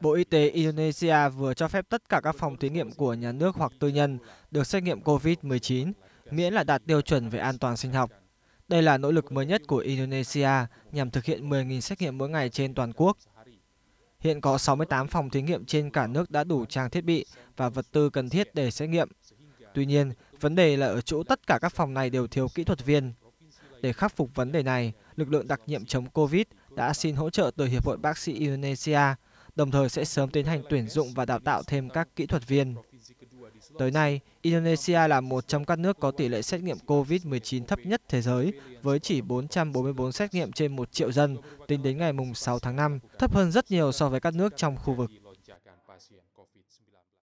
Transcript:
Bộ Y tế Indonesia vừa cho phép tất cả các phòng thí nghiệm của nhà nước hoặc tư nhân được xét nghiệm COVID-19, miễn là đạt tiêu chuẩn về an toàn sinh học. Đây là nỗ lực mới nhất của Indonesia nhằm thực hiện 10.000 xét nghiệm mỗi ngày trên toàn quốc. Hiện có 68 phòng thí nghiệm trên cả nước đã đủ trang thiết bị và vật tư cần thiết để xét nghiệm. Tuy nhiên, vấn đề là ở chỗ tất cả các phòng này đều thiếu kỹ thuật viên, để khắc phục vấn đề này, lực lượng đặc nhiệm chống COVID đã xin hỗ trợ từ Hiệp hội Bác sĩ Indonesia, đồng thời sẽ sớm tiến hành tuyển dụng và đào tạo thêm các kỹ thuật viên. Tới nay, Indonesia là một trong các nước có tỷ lệ xét nghiệm COVID-19 thấp nhất thế giới, với chỉ 444 xét nghiệm trên 1 triệu dân tính đến ngày 6 tháng 5, thấp hơn rất nhiều so với các nước trong khu vực.